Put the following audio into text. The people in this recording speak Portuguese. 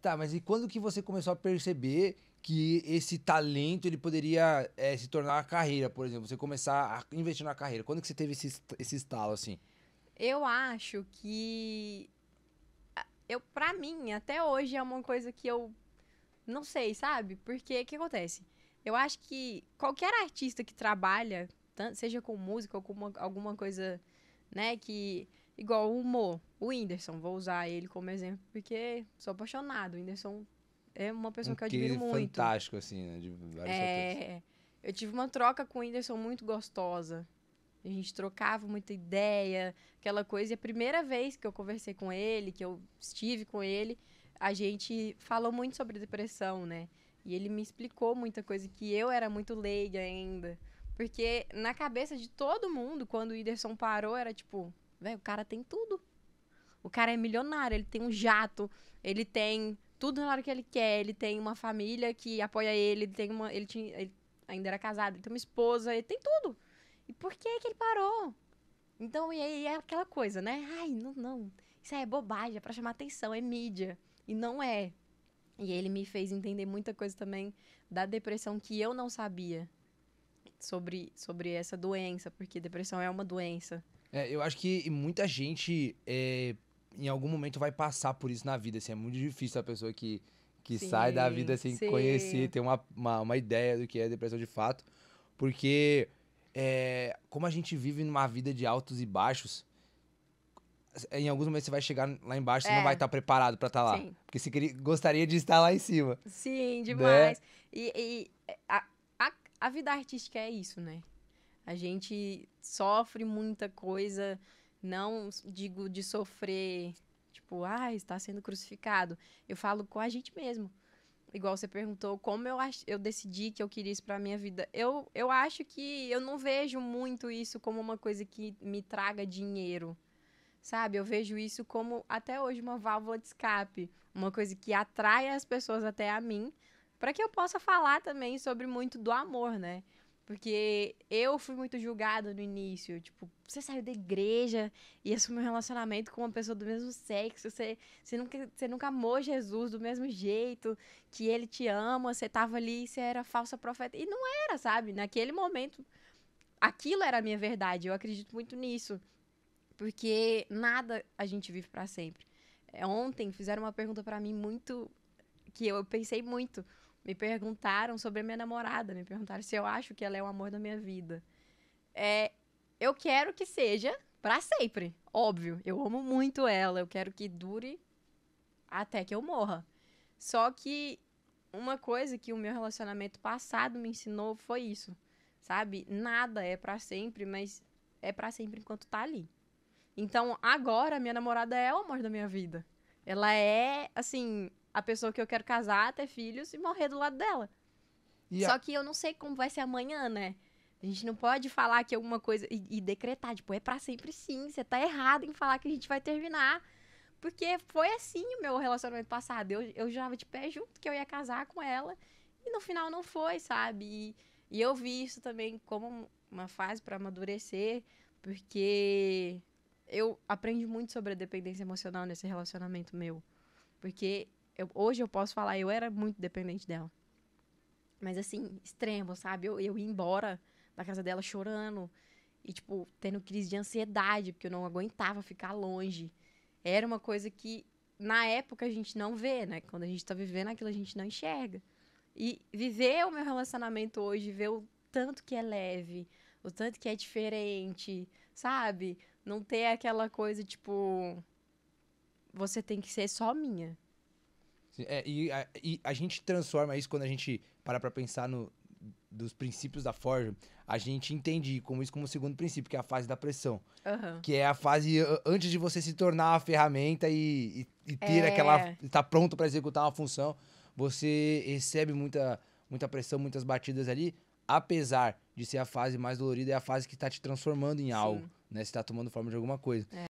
Tá, mas e quando que você começou a perceber que esse talento ele poderia é, se tornar uma carreira, por exemplo? Você começar a investir na carreira. Quando que você teve esse, esse estalo, assim? Eu acho que... Eu, pra mim, até hoje é uma coisa que eu não sei, sabe? Porque o que acontece? Eu acho que qualquer artista que trabalha, seja com música ou com uma, alguma coisa, né, que Igual o Mo, o Whindersson, vou usar ele como exemplo, porque sou apaixonado. O Whindersson é uma pessoa um que eu admiro muito. fantástico, assim, né? De vários é, é, eu tive uma troca com o Whindersson muito gostosa. A gente trocava muita ideia, aquela coisa. E a primeira vez que eu conversei com ele, que eu estive com ele, a gente falou muito sobre depressão, né? E ele me explicou muita coisa que eu era muito leiga ainda. Porque na cabeça de todo mundo, quando o Whindersson parou, era tipo, Velho, o cara tem tudo. O cara é milionário, ele tem um jato, ele tem tudo na hora que ele quer, ele tem uma família que apoia ele, ele tem uma. Ele, tinha, ele ainda era casado, ele tem uma esposa, ele tem tudo. E por que que ele parou? Então, e aí é aquela coisa, né? Ai, não, não. Isso aí é bobagem, é pra chamar atenção, é mídia. E não é. E ele me fez entender muita coisa também da depressão que eu não sabia sobre, sobre essa doença, porque depressão é uma doença. É, eu acho que muita gente é, em algum momento vai passar por isso na vida. Assim, é muito difícil a pessoa que, que sim, sai da vida sem assim, conhecer, ter uma, uma, uma, ideia do que é depressão de fato. Porque é, como a gente vive numa vida de altos e baixos, em alguns momentos você vai chegar lá embaixo, é. você não é. vai estar preparado para estar tá lá. Sim. Porque você queria, gostaria de estar lá em cima. Sim, né? demais. Né? E, e a, a, a vida artística é isso, né? A gente sofre muita coisa, não digo de sofrer, tipo, ah, está sendo crucificado. Eu falo com a gente mesmo. Igual você perguntou como eu, eu decidi que eu queria isso para minha vida. Eu, eu acho que eu não vejo muito isso como uma coisa que me traga dinheiro sabe? Eu vejo isso como até hoje uma válvula de escape, uma coisa que atrai as pessoas até a mim, para que eu possa falar também sobre muito do amor, né? Porque eu fui muito julgada no início. Tipo, você saiu da igreja e assumiu um relacionamento com uma pessoa do mesmo sexo. Você, você, nunca, você nunca amou Jesus do mesmo jeito que ele te ama. Você tava ali, e você era falsa profeta. E não era, sabe? Naquele momento, aquilo era a minha verdade. Eu acredito muito nisso. Porque nada a gente vive para sempre. É, ontem fizeram uma pergunta para mim muito. que eu pensei muito me perguntaram sobre a minha namorada, me perguntaram se eu acho que ela é o amor da minha vida. É, eu quero que seja para sempre, óbvio. Eu amo muito ela, eu quero que dure até que eu morra. Só que uma coisa que o meu relacionamento passado me ensinou foi isso, sabe? Nada é para sempre, mas é para sempre enquanto tá ali. Então, agora minha namorada é o amor da minha vida. Ela é, assim, a pessoa que eu quero casar, ter filhos e morrer do lado dela. E Só a... que eu não sei como vai ser amanhã, né? A gente não pode falar que alguma coisa e, e decretar, tipo, é para sempre sim, você tá errado em falar que a gente vai terminar. Porque foi assim o meu relacionamento passado. Eu, eu jurava de pé junto que eu ia casar com ela. E no final não foi, sabe? E, e eu vi isso também como uma fase para amadurecer, porque eu aprendi muito sobre a dependência emocional nesse relacionamento meu. Porque eu, hoje eu posso falar, eu era muito dependente dela. Mas assim, extremo, sabe? Eu, eu ia embora da casa dela chorando e, tipo, tendo crise de ansiedade, porque eu não aguentava ficar longe. Era uma coisa que, na época, a gente não vê, né? Quando a gente tá vivendo aquilo, a gente não enxerga. E viver o meu relacionamento hoje, ver o tanto que é leve, o tanto que é diferente, sabe? Não ter aquela coisa, tipo, você tem que ser só minha. É, e, a, e a gente transforma isso quando a gente para pra pensar no, dos princípios da Forja, a gente entende como isso como o segundo princípio, que é a fase da pressão. Uhum. Que é a fase antes de você se tornar a ferramenta e, e, e ter é... aquela. estar tá pronto para executar uma função. Você recebe muita, muita pressão, muitas batidas ali, apesar de ser a fase mais dolorida, é a fase que está te transformando em algo. Né? Você está tomando forma de alguma coisa. É.